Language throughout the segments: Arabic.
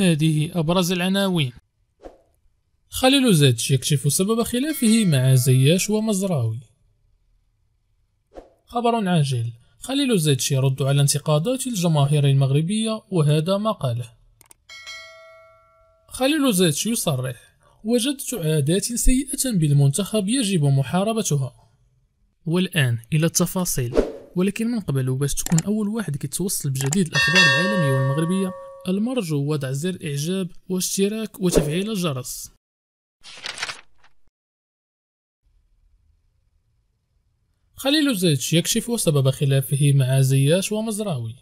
هذه أبرز العناوين خليل زادش يكشف سبب خلافه مع زياش ومزراوي خبر عاجل خليل زادش يرد على انتقادات الجماهير المغربية وهذا ما قاله خليل زادش يصرح وجدت عادات سيئة بالمنتخب يجب محاربتها والآن إلى التفاصيل ولكن من قبل باش تكون أول واحد كيتوصل بجديد الأخبار العالمية والمغربية المرجو وضع زر إعجاب واشتراك وتفعيل الجرس خليل زيتش يكشف سبب خلافه مع زياش ومزراوي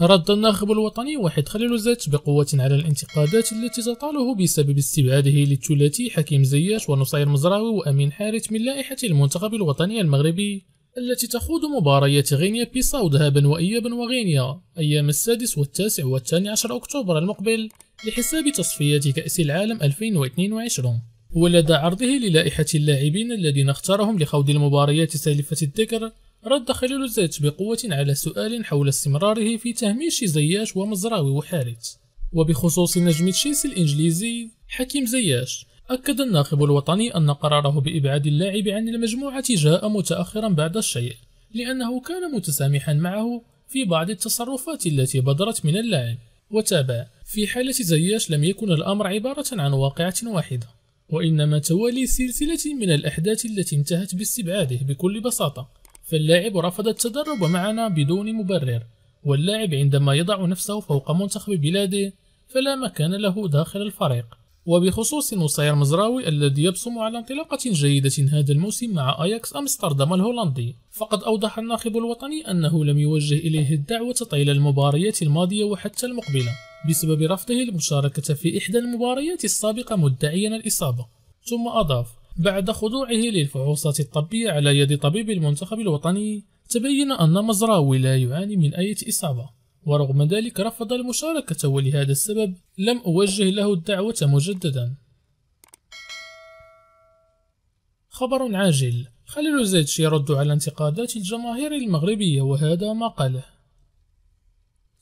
رد الناخب الوطني واحد خليل زيتش بقوة على الانتقادات التي تطاله بسبب استبعاده للثلاثي حكيم زياش ونصير مزراوي وأمين حارث من لائحة المنتخب الوطني المغربي التي تخوض مباريات غينيا بيساو ذهابا وإيابا وغينيا أيام السادس والتاسع والثاني عشر أكتوبر المقبل لحساب تصفيات كأس العالم 2022 ولدى عرضه للائحة اللاعبين الذين اختارهم لخوض المباريات سالفة الذكر رد خليل الزيت بقوة على سؤال حول استمراره في تهميش زياش ومزراوي وحارث وبخصوص نجم تشيلسي الإنجليزي حكيم زياش أكد الناخب الوطني أن قراره بإبعاد اللاعب عن المجموعة جاء متأخرا بعد الشيء لأنه كان متسامحا معه في بعض التصرفات التي بدرت من اللاعب وتابع في حالة زياش لم يكن الأمر عبارة عن واقعة واحدة وإنما توالي سلسلة من الأحداث التي انتهت باستبعاده بكل بساطة فاللاعب رفض التدرب معنا بدون مبرر واللاعب عندما يضع نفسه فوق منتخب بلاده فلا مكان له داخل الفريق وبخصوص نصير مزراوي الذي يبصم على انطلاقة جيدة هذا الموسم مع أياكس أمستردام الهولندي فقد أوضح الناخب الوطني أنه لم يوجه إليه الدعوة طيل المباريات الماضية وحتى المقبلة بسبب رفضه المشاركة في إحدى المباريات السابقة مدعيا الإصابة ثم أضاف بعد خضوعه للفحوصات الطبية على يد طبيب المنتخب الوطني تبين أن مزراوي لا يعاني من أي إصابة ورغم ذلك رفض المشاركة ولهذا السبب لم أوجه له الدعوة مجددا خبر عاجل خليل زيتش يرد على انتقادات الجماهير المغربية وهذا ما قاله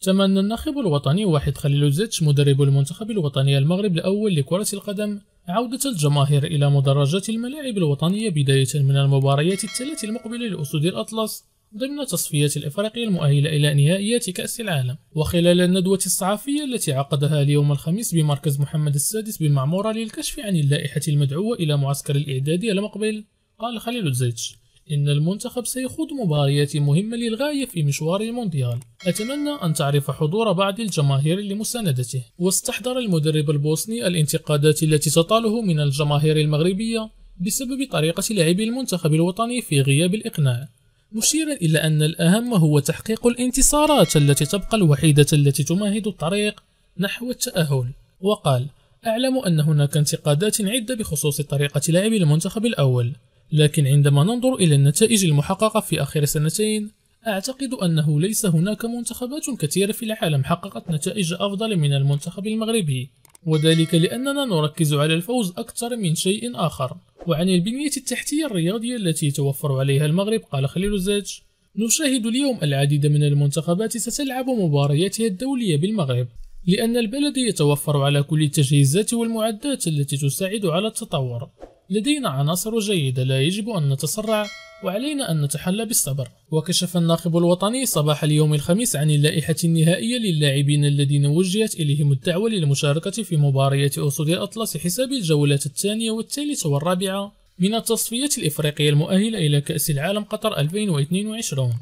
تمنى الناخب الوطني واحد خليل زيتش مدرب المنتخب الوطني المغرب الأول لكرة القدم عودة الجماهير إلى مدرجات الملاعب الوطنية بداية من المباريات الثلاث المقبلة لأسود الأطلس ضمن تصفيات الإفريقية المؤهلة إلى نهائيات كأس العالم وخلال الندوة الصحفية التي عقدها اليوم الخميس بمركز محمد السادس بالمعمورة للكشف عن اللائحة المدعوة إلى معسكر الإعدادي المقبل قال خليل الزيتش إن المنتخب سيخوض مباريات مهمة للغاية في مشوار المونديال أتمنى أن تعرف حضور بعض الجماهير لمساندته واستحضر المدرب البوسني الانتقادات التي تطاله من الجماهير المغربية بسبب طريقة لعب المنتخب الوطني في غياب الإقناع مشيرا إلى أن الأهم هو تحقيق الانتصارات التي تبقى الوحيدة التي تمهد الطريق نحو التأهل وقال أعلم أن هناك انتقادات عدة بخصوص طريقة لعب المنتخب الأول لكن عندما ننظر إلى النتائج المحققة في آخر سنتين أعتقد أنه ليس هناك منتخبات كثيرة في العالم حققت نتائج أفضل من المنتخب المغربي وذلك لأننا نركز على الفوز أكثر من شيء آخر وعن البنية التحتية الرياضية التي يتوفر عليها المغرب قال خليل الزاج نشاهد اليوم العديد من المنتخبات ستلعب مبارياتها الدولية بالمغرب لأن البلد يتوفر على كل التجهيزات والمعدات التي تساعد على التطور لدينا عناصر جيدة لا يجب أن نتسرع وعلينا أن نتحلى بالصبر وكشف الناخب الوطني صباح اليوم الخميس عن اللائحة النهائية للاعبين الذين وجهت إليهم الدعوة للمشاركة في مباريات أسود الأطلس حساب الجولات الثانية والثالثة والرابعة من التصفية الإفريقية المؤهلة إلى كأس العالم قطر 2022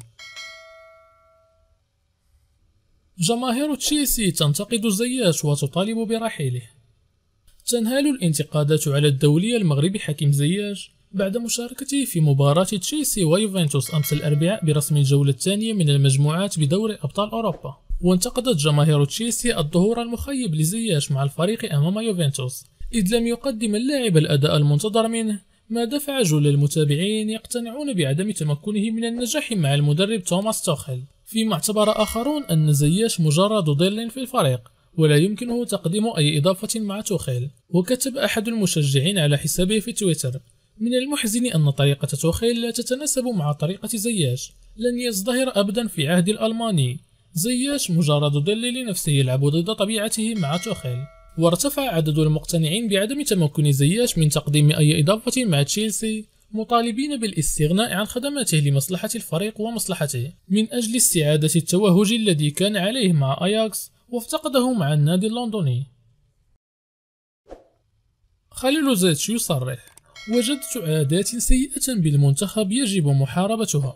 جماهير تشيلسي تنتقد زياش وتطالب برحيله تنهال الانتقادات على الدولي المغربي حكيم زياش بعد مشاركته في مباراة تشيلسي ويوفنتوس أمس الأربعاء برسم الجولة الثانية من المجموعات بدوري أبطال أوروبا وانتقدت جماهير تشيلسي الظهور المخيب لزياش مع الفريق أمام يوفنتوس إذ لم يقدم اللاعب الأداء المنتظر منه ما دفع جل المتابعين يقتنعون بعدم تمكنه من النجاح مع المدرب توماس توخيل فيما اعتبر آخرون أن زياش مجرد ظل في الفريق ولا يمكنه تقديم أي إضافة مع توخيل وكتب أحد المشجعين على حسابه في تويتر من المحزن أن طريقة توخيل لا تتناسب مع طريقة زياش لن يزدهر أبدا في عهد الألماني زياش مجرد ظل لنفسه يلعب ضد طبيعته مع توخيل وارتفع عدد المقتنعين بعدم تمكن زياش من تقديم أي إضافة مع تشيلسي مطالبين بالاستغناء عن خدماته لمصلحة الفريق ومصلحته من أجل استعادة التوهج الذي كان عليه مع أياكس وافتقده مع النادي اللندني خليل زيتش يصرح وجدت عادات سيئة بالمنتخب يجب محاربتها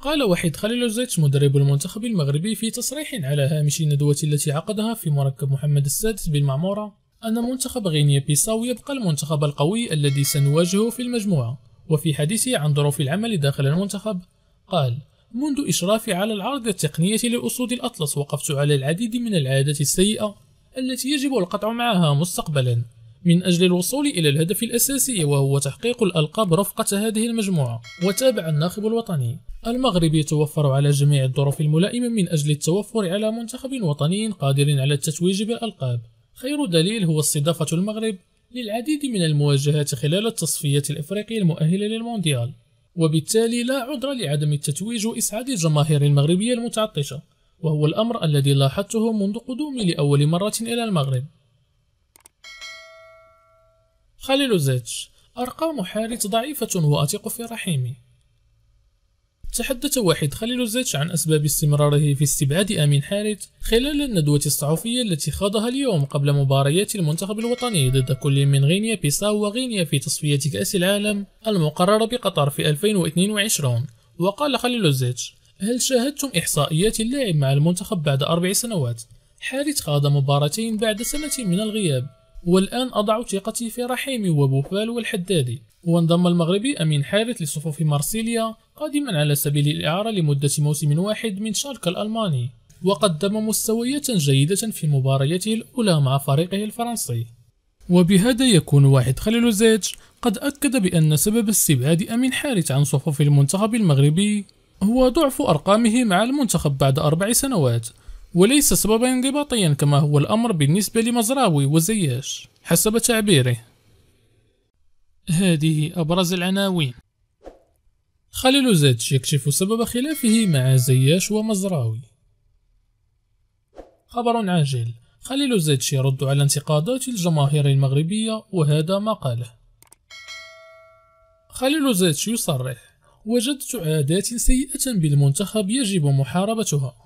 قال وحيد خليل زيت مدرب المنتخب المغربي في تصريح على هامش الندوة التي عقدها في مركب محمد السادس بالمعمورة أن منتخب غينيا بيساو يبقى المنتخب القوي الذي سنواجهه في المجموعة وفي حديثه عن ظروف العمل داخل المنتخب قال منذ إشرافي على العرض التقنية لأسود الأطلس وقفت على العديد من العادات السيئة التي يجب القطع معها مستقبلا من أجل الوصول إلى الهدف الأساسي وهو تحقيق الألقاب رفقة هذه المجموعة وتابع الناخب الوطني المغرب يتوفر على جميع الظروف الملائمة من أجل التوفر على منتخب وطني قادر على التتويج بالألقاب خير دليل هو استضافة المغرب للعديد من المواجهات خلال التصفيات الإفريقية المؤهلة للمونديال وبالتالي لا عذر لعدم التتويج وإسعاد الجماهير المغربية المتعطشة وهو الأمر الذي لاحظته منذ قدومي لأول مرة إلى المغرب خليلوزيتش أرقام حارث ضعيفة وأثق في رحيمي تحدث واحد خليلوزيتش عن أسباب استمراره في استبعاد أمين حارث خلال الندوة الصحفية التي خاضها اليوم قبل مباريات المنتخب الوطني ضد كل من غينيا بيساو وغينيا في تصفية كأس العالم المقررة بقطر في 2022 وقال خليلوزيتش هل شاهدتم إحصائيات اللاعب مع المنتخب بعد أربع سنوات؟ حارث خاض مباراتين بعد سنة من الغياب والآن أضع ثقتي في رحيمي وبوفال والحدادي وانضم المغربي أمين حارث لصفوف مارسيليا قادما على سبيل الإعارة لمدة موسم واحد من شارك الألماني وقدم مستويات جيدة في مباريته الأولى مع فريقه الفرنسي وبهذا يكون واحد خليل زيج قد أكد بأن سبب استبعاد أمين حارث عن صفوف المنتخب المغربي هو ضعف أرقامه مع المنتخب بعد أربع سنوات وليس سببا انضباطيا كما هو الأمر بالنسبة لمزراوي وزياش حسب تعبيره هذه أبرز العناوين خليل زادش يكشف سبب خلافه مع زياش ومزراوي خبر عاجل خليل زادش يرد على انتقادات الجماهير المغربية وهذا ما قاله خليل زادش يصرح وجدت عادات سيئة بالمنتخب يجب محاربتها